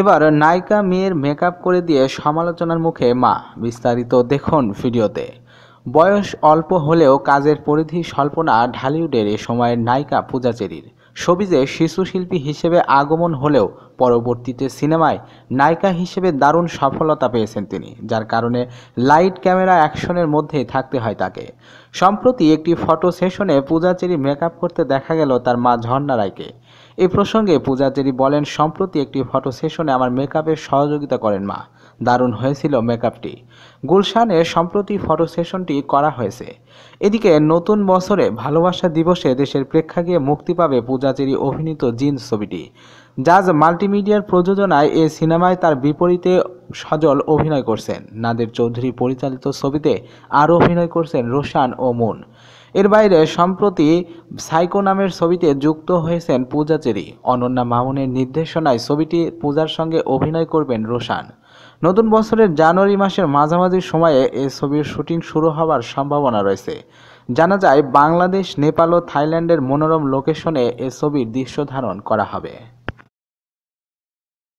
এবার নায়িকা মেয়ের মেকআপ করে দিয়ে সমালোচনার মুখে মা বিস্তারিত দেখুন ভিডিওতে বয়স অল্প হলেও কাজের পরিধি স্বল্প না ঢালিউডের এ সময়ের নায়িকা পূজাচেরির শিশু শিল্পী হিসেবে আগমন হলেও পরবর্তীতে সিনেমায় নায়িকা হিসেবে দারুণ সফলতা পেয়েছেন তিনি যার কারণে লাইট ক্যামেরা অ্যাকশনের মধ্যেই থাকতে হয় তাকে সম্প্রতি একটি ফটো সেশনে পূজাচেরি মেকআপ করতে দেখা গেল তার মা ঝর্ণা রায়কে এই প্রসঙ্গে পূজাচেরি বলেন সম্প্রতি একটি ফটো সেশনে আমার মেকআপের সহযোগিতা করেন মা দারুণ হয়েছিল মেকআপটি গুলশানে সম্প্রতি ফটো সেশনটি করা হয়েছে এদিকে নতুন বছরে ভালোবাসা দিবসে দেশের প্রেক্ষাগৃহে মুক্তি পাবে পূজাচেরি অভিনীত জিন্স ছবিটি জাজ মাল্টিমিডিয়ার প্রযোজনায় এ সিনেমায় তার বিপরীতে সজল অভিনয় করছেন নাদের চৌধুরী পরিচালিত ছবিতে আরও অভিনয় করছেন রোশান ও মুন এর বাইরে সম্প্রতি সাইকো নামের ছবিতে যুক্ত হয়েছেন পূজা চেরি অনন্যা মামুনের নির্দেশনায় ছবিটি পূজার সঙ্গে অভিনয় করবেন রোশান নতুন বছরের জানুয়ারি মাসের মাঝামাঝি সময়ে এ ছবির শুটিং শুরু হওয়ার সম্ভাবনা রয়েছে জানা যায় বাংলাদেশ নেপাল ও থাইল্যান্ডের মনোরম লোকেশনে এ ছবির দৃশ্য ধারণ করা হবে